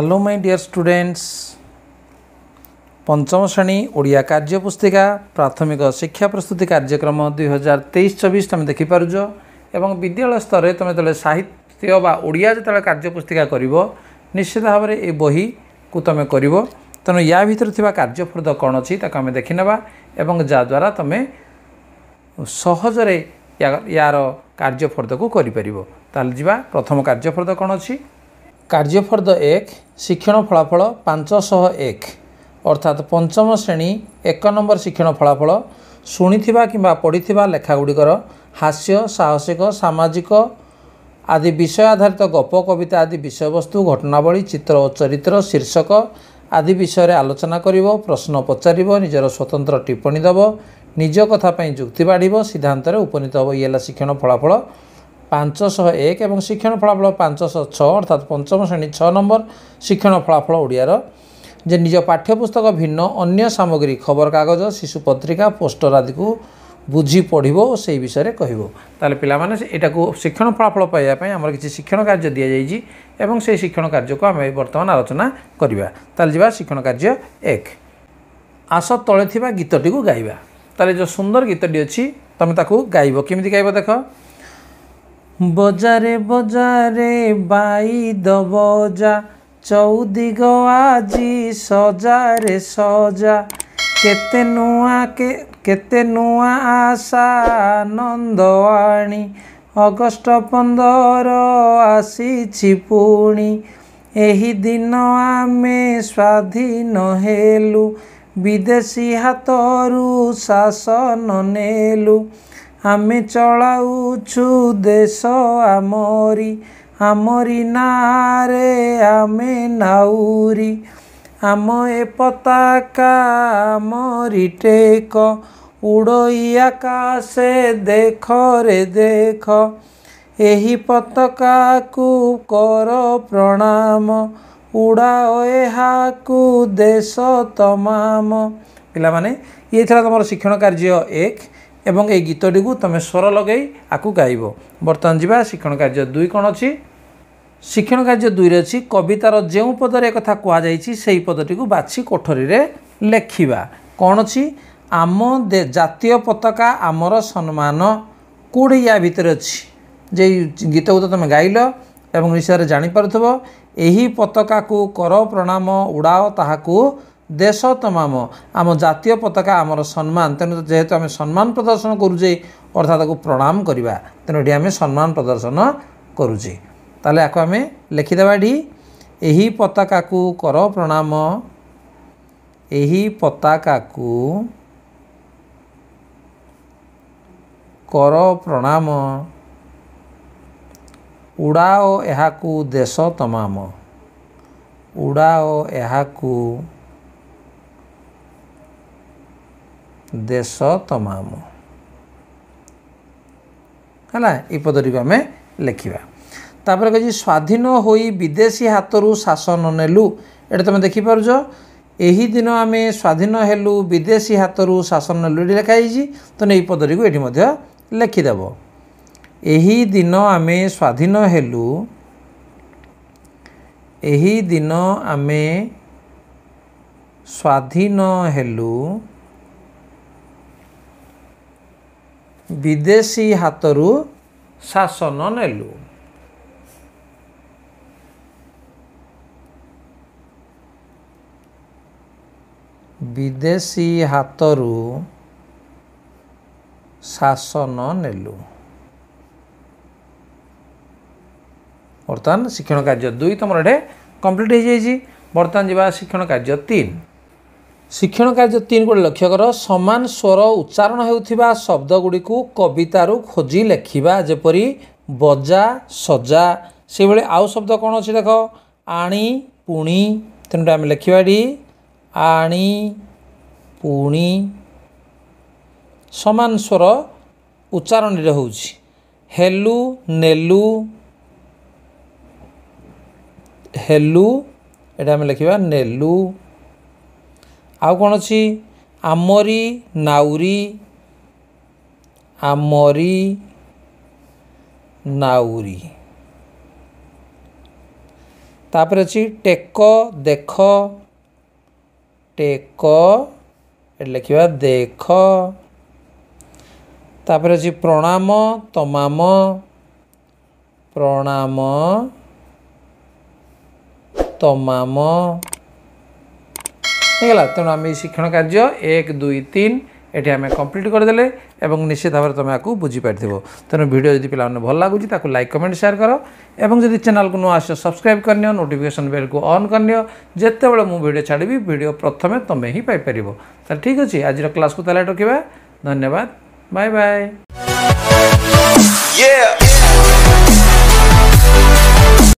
Hello my dear students পঞ্চম শ্রেণী ওড়িয়া কার্যপুস্তিকা প্রাথমিক শিক্ষা প্রস্তুতি কার্যক্রম দুই হাজার তেইশ চবিশ তুমি দেখিপারুছ এবং বিদ্যালয় স্তরে তুমি যেত সাহিত্য বা ওড়িয়া যেত কার্যপুস্তিকা করব নিশ্চিত ভাবে এই বহিকু তুমি করব তেমন ইয়া ভিতরে থাকা কার্যফলদ কণ অছি তাকে আমি দেখি নেবা এবং যাদ্বারা তুমি সহজরে ইয়ার কার্যফলদকু করিপার তাহলে যা প্রথম কার্যফলদ কণ অছি କାର୍ଯ୍ୟ ଫର୍ଦ ଏକ ଶିକ୍ଷଣ ଫଳାଫଳ ପାଞ୍ଚଶହ ଏକ ଅର୍ଥାତ୍ ପଞ୍ଚମ ଶ୍ରେଣୀ ଏକ ନମ୍ବର ଶିକ୍ଷଣ ଫଳାଫଳ ଶୁଣିଥିବା କିମ୍ବା ପଢ଼ିଥିବା ଲେଖାଗୁଡ଼ିକର ହାସ୍ୟ ସାହସିକ ସାମାଜିକ ଆଦି ବିଷୟ ଆଧାରିତ ଗପ କବିତା ଆଦି ବିଷୟବସ୍ତୁ ଘଟଣାବଳୀ ଚିତ୍ର ଓ ଚରିତ୍ର ଶୀର୍ଷକ ଆଦି ବିଷୟରେ ଆଲୋଚନା କରିବ ପ୍ରଶ୍ନ ପଚାରିବ ନିଜର ସ୍ୱତନ୍ତ୍ର ଟିପ୍ପଣୀ ଦେବ ନିଜ କଥା ପାଇଁ ଯୁକ୍ତି ବାଢ଼ିବ ସିଦ୍ଧାନ୍ତରେ ଉପନୀତ ହେବ ଇଏ ହେଲା ଶିକ୍ଷଣ ଫଳାଫଳ ପାଞ୍ଚଶହ ଏକ ଏବଂ ଶିକ୍ଷଣ ଫଳାଫଳ ପାଞ୍ଚଶହ ଛଅ ଅର୍ଥାତ୍ ପଞ୍ଚମ ଶ୍ରେଣୀ ଛଅ ନମ୍ବର ଶିକ୍ଷଣ ଫଳାଫଳ ଓଡ଼ିଆର ଯେ ନିଜ ପାଠ୍ୟପୁସ୍ତକ ଭିନ୍ନ ଅନ୍ୟ ସାମଗ୍ରୀ ଖବରକାଗଜ ଶିଶୁ ପତ୍ରିକା ପୋଷ୍ଟର ଆଦିକୁ ବୁଝି ପଢ଼ିବ ଓ ସେହି ବିଷୟରେ କହିବ ତାହେଲେ ପିଲାମାନେ ଏଇଟାକୁ ଶିକ୍ଷଣ ଫଳାଫଳ ପାଇବା ପାଇଁ ଆମର କିଛି ଶିକ୍ଷଣ କାର୍ଯ୍ୟ ଦିଆଯାଇଛି ଏବଂ ସେହି ଶିକ୍ଷଣ କାର୍ଯ୍ୟକୁ ଆମେ ବର୍ତ୍ତମାନ ଆଲୋଚନା କରିବା ତାହେଲେ ଯିବା ଶିକ୍ଷଣ କାର୍ଯ୍ୟ ଏକ ଆସ ତଳେ ଥିବା ଗୀତଟିକୁ ଗାଇବା ତାହେଲେ ଯେଉଁ ସୁନ୍ଦର ଗୀତଟି ଅଛି ତୁମେ ତାକୁ ଗାଇବ କେମିତି ଗାଇବ ଦେଖ ବଜାରେ ବଜାରେ ବାଇ ଦବଜା ଚଉଦିଗ ଆଜି ସଜାରେ ସଜା କେତେ ନୂଆ କେତେ ନୂଆ ଆଶା ଆନନ୍ଦ ଆଣି ଅଗଷ୍ଟ ପନ୍ଦର ଆସିଛି ପୁଣି ଏହି ଦିନ ଆମେ ସ୍ୱାଧୀନ ହେଲୁ ବିଦେଶୀ ହାତରୁ ଶାସନ ନେଲୁ ଆମେ ଚଳାଉଛୁ ଦେଶ ଆମରି ଆମରି ନାଁରେ ଆମେ ନାଉରି ଆମ ଏ ପତାକା ଆମରି ଟେକ ଉଡ଼ଇ ଆକାଶେ ଦେଖରେ ଦେଖ ଏହି ପତାକାକୁ କର ପ୍ରଣାମ ଉଡ଼ାଅ ଏହାକୁ ଦେଶ ତମାମ ପିଲାମାନେ ଇଏ ଥିଲା ତୁମର ଶିକ୍ଷଣ କାର୍ଯ୍ୟ ଏକ ଏବଂ ଏଇ ଗୀତଟିକୁ ତୁମେ ସ୍ୱର ଲଗାଇ ଆକୁ ଗାଇବ ବର୍ତ୍ତମାନ ଯିବା ଶିକ୍ଷଣ କାର୍ଯ୍ୟ ଦୁଇ କ'ଣ ଅଛି ଶିକ୍ଷଣ କାର୍ଯ୍ୟ ଦୁଇରେ ଅଛି କବିତାର ଯେଉଁ ପଦରେ ଏକଥା କୁହାଯାଇଛି ସେହି ପଦଟିକୁ ବାଛି କୋଠରୀରେ ଲେଖିବା କ'ଣ ଅଛି ଆମ ଜାତୀୟ ପତାକା ଆମର ସମ୍ମାନ କେଉଁଠି ୟା ଭିତରେ ଅଛି ଯେ ଗୀତକୁ ତ ତୁମେ ଗାଇଲ ଏବଂ ବିଷୟରେ ଜାଣିପାରୁଥିବ ଏହି ପତାକାକୁ କର ପ୍ରଣାମ ଉଡ଼ାଅ ତାହାକୁ ଦେଶ ତମାମ ଆମ ଜାତୀୟ ପତାକା ଆମର ସମ୍ମାନ ତେଣୁ ଯେହେତୁ ଆମେ ସମ୍ମାନ ପ୍ରଦର୍ଶନ କରୁଛେ ଅର୍ଥାତ୍ ତାକୁ ପ୍ରଣାମ କରିବା ତେଣୁ ଏଠି ଆମେ ସମ୍ମାନ ପ୍ରଦର୍ଶନ କରୁଛେ ତାହେଲେ ଆକୁ ଆମେ ଲେଖିଦେବା ଏଠି ଏହି ପତାକାକୁ କର ପ୍ରଣାମ ଏହି ପତାକାକୁ କର ପ୍ରଣାମ ଉଡ଼ାଓ ଏହାକୁ ଦେଶ ତମାମ ଉଡ଼ାଓ ଏହାକୁ ଦେଶ ତମାମ ହେଲା ଏ ପଦଟିକୁ ଆମେ ଲେଖିବା ତାପରେ କହିଛି ସ୍ୱାଧୀନ ହୋଇ ବିଦେଶୀ ହାତରୁ ଶାସନ ନେଲୁ ଏଇଟା ତୁମେ ଦେଖିପାରୁଛ ଏହି ଦିନ ଆମେ ସ୍ୱାଧୀନ ହେଲୁ ବିଦେଶୀ ହାତରୁ ଶାସନ ନେଲୁ ଏଠି ଲେଖା ହେଇଛି ତେଣୁ ଏହି ପଦଟିକୁ ଏଠି ମଧ୍ୟ ଲେଖିଦେବ ଏହି ଦିନ ଆମେ ସ୍ୱାଧୀନ ହେଲୁ ଏହି ଦିନ ଆମେ ସ୍ୱାଧୀନ ହେଲୁ ବିଦେଶୀ ହାତରୁ ଶାସନ ନେଲୁ ବିଦେଶୀ ହାତରୁ ଶାସନ ନେଲୁ ବର୍ତ୍ତମାନ ଶିକ୍ଷଣ କାର୍ଯ୍ୟ ଦୁଇ ତୁମର ଏଠି କମ୍ପ୍ଲିଟ୍ ହୋଇଯାଇଛି ବର୍ତ୍ତମାନ ଯିବା ଶିକ୍ଷଣ କାର୍ଯ୍ୟ ତିନି ଶିକ୍ଷଣ କାର୍ଯ୍ୟ ତିନି ଗୋଟେ ଲକ୍ଷ୍ୟ କର ସମାନ ସ୍ୱର ଉଚ୍ଚାରଣ ହେଉଥିବା ଶବ୍ଦଗୁଡ଼ିକୁ କବିତାରୁ ଖୋଜି ଲେଖିବା ଯେପରି ବଜା ସଜା ସେଭଳି ଆଉ ଶବ୍ଦ କ'ଣ ଅଛି ଦେଖ ଆଣି ପୁଣି ତେଣୁଟା ଆମେ ଲେଖିବା ଏଠି ଆଣି ପୁଣି ସମାନ ସ୍ୱର ଉଚ୍ଚାରଣରେ ହେଉଛି ହେଲୁ ନେଲୁ ହେଲୁ ଏଇଟା ଆମେ ଲେଖିବା ନେଲୁ ଆଉ କ'ଣ ଅଛି ଆମରି ନାଉରି ଆମରି ନାଉରି ତାପରେ ଅଛି ଟେକ ଦେଖ ଟେକ ଏଠି ଲେଖିବା ଦେଖ ତାପରେ ଅଛି ପ୍ରଣାମ ତମାମ ପ୍ରଣାମ ତମାମ ହେଇଗଲା ତେଣୁ ଆମେ ଏଇ ଶିକ୍ଷଣ କାର୍ଯ୍ୟ ଏକ ଦୁଇ ତିନି ଏଠି ଆମେ କମ୍ପ୍ଲିଟ୍ କରିଦେଲେ ଏବଂ ନିଶ୍ଚିତ ଭାବରେ ତୁମେ ଆକୁ ବୁଝିପାରିଥିବ ତେଣୁ ଭିଡ଼ିଓ ଯଦି ପିଲାମାନଙ୍କୁ ଭଲ ଲାଗୁଛି ତାକୁ ଲାଇକ୍ କମେଣ୍ଟ ସେୟାର କର ଏବଂ ଯଦି ଚ୍ୟାନେଲକୁ ନୂଆ ଆସିଛ ସବସ୍କ୍ରାଇବ୍ କରିନିଅ ନୋଟିଫିକେସନ୍ ବେଲ୍କୁ ଅନ୍ କରିନିଅ ଯେତେବେଳେ ମୁଁ ଭିଡ଼ିଓ ଛାଡ଼ିବି ଭିଡ଼ିଓ ପ୍ରଥମେ ତୁମେ ହିଁ ପାଇପାରିବ ତାହେଲେ ଠିକ୍ ଅଛି ଆଜିର କ୍ଲାସ୍କୁ ତାହେଲେ ରଖିବା ଧନ୍ୟବାଦ ବାଏ ବାଏ Yeah!